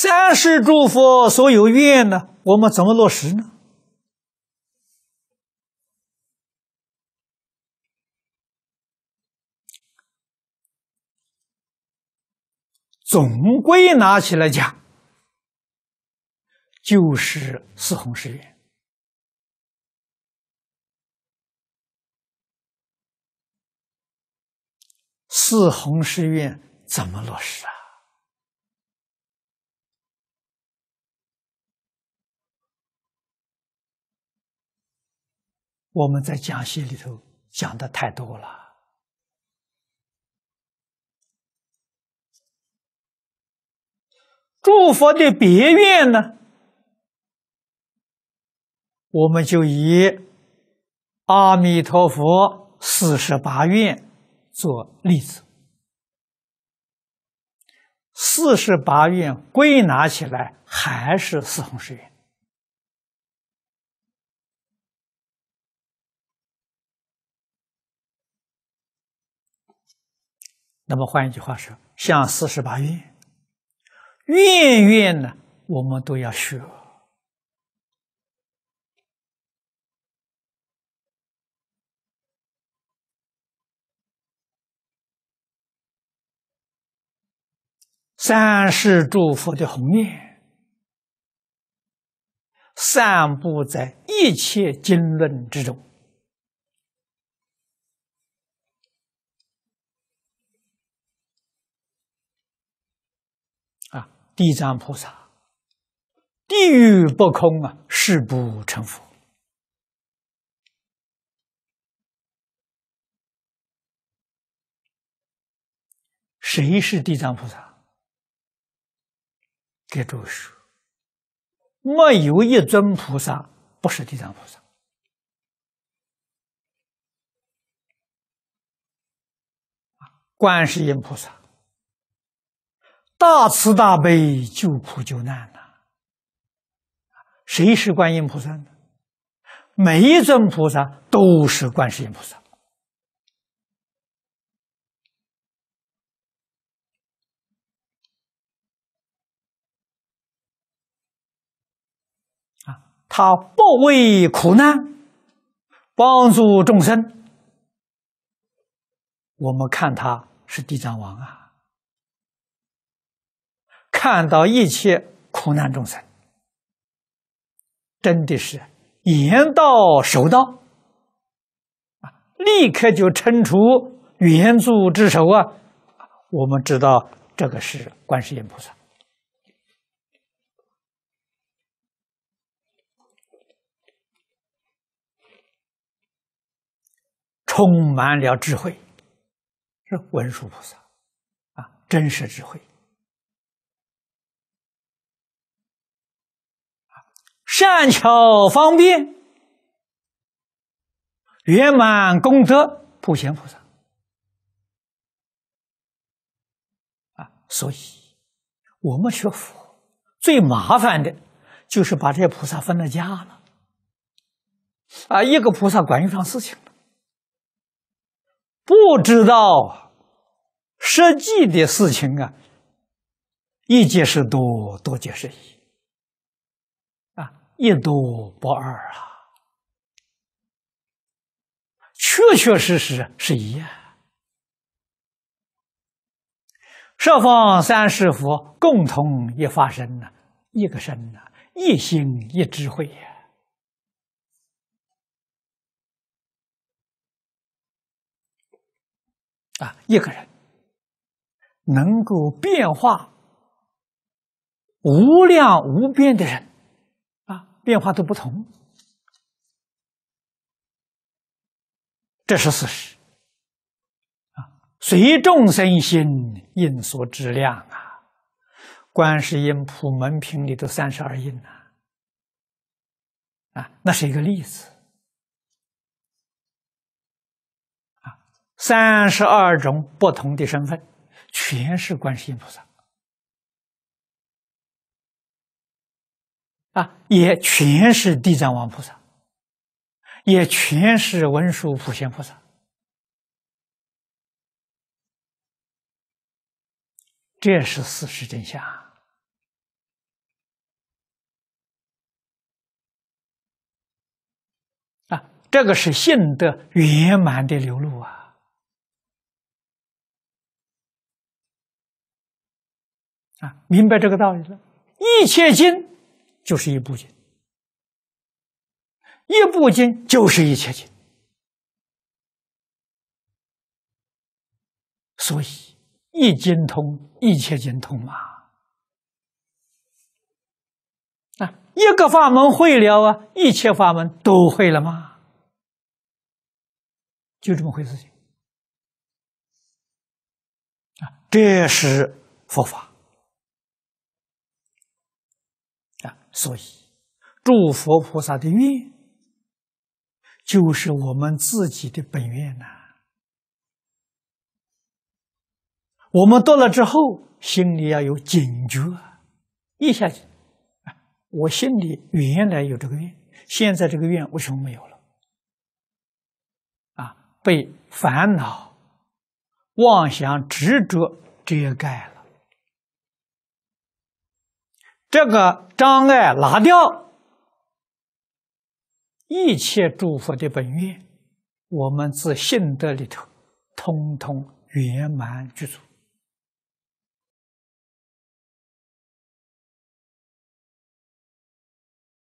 三世诸佛所有愿呢？我们怎么落实呢？总归拿起来讲，就是四弘誓愿。四弘誓愿怎么落实啊？我们在讲戏里头讲的太多了。诸佛的别院呢，我们就以阿弥陀佛四十八愿做例子。四十八愿归纳起来还是四弘誓愿。那么换一句话说，像四十八愿、愿愿呢，我们都要学。三世诸佛的宏愿，散布在一切经论之中。地藏菩萨，地狱不空啊，誓不成佛。谁是地藏菩萨？给诸位说，没有一尊菩萨不是地藏菩萨。观世音菩萨。大慈大悲，救苦救难呐！谁是观音菩萨？每一尊菩萨都是观世音菩萨。啊，他不畏苦难，帮助众生。我们看他是地藏王啊。看到一切苦难众生，真的是言到手到啊！立刻就伸出援助之手啊！我们知道这个是观世音菩萨，充满了智慧，是文殊菩萨啊，真实智慧。善巧方便，圆满功德，普贤菩萨啊！所以，我们学佛最麻烦的，就是把这些菩萨分了家了啊！一个菩萨管一桩事情，不知道实际的事情啊，一界是多，多界是一。一多不二啊，确确实实是一。十方三世佛共同一发生呢，一个身呢，一心一智慧呀啊，一个人能够变化无量无边的人。变化都不同，这是事实啊！随众生心应所质量啊，《观世音普门品》里头三十二应啊，啊，那是一个例子啊，三十二种不同的身份，全是观世音菩萨。啊，也全是地藏王菩萨，也全是文殊普贤菩萨，这是事实真相啊！这个是信德圆满的流露啊！啊，明白这个道理了，一切经。就是一部经，一部经就是一切经，所以一经通，一切经通嘛。啊，一个法门会了啊，一切法门都会了吗？就这么回事。啊，这是佛法。啊，所以，诸佛菩萨的愿，就是我们自己的本愿呐。我们到了之后，心里要有警觉一下子，我心里原来有这个愿，现在这个愿为什么没有了？啊，被烦恼、妄想、执着遮盖了。这个障碍拿掉，一切诸佛的本愿，我们自信德里头，通通圆满具足。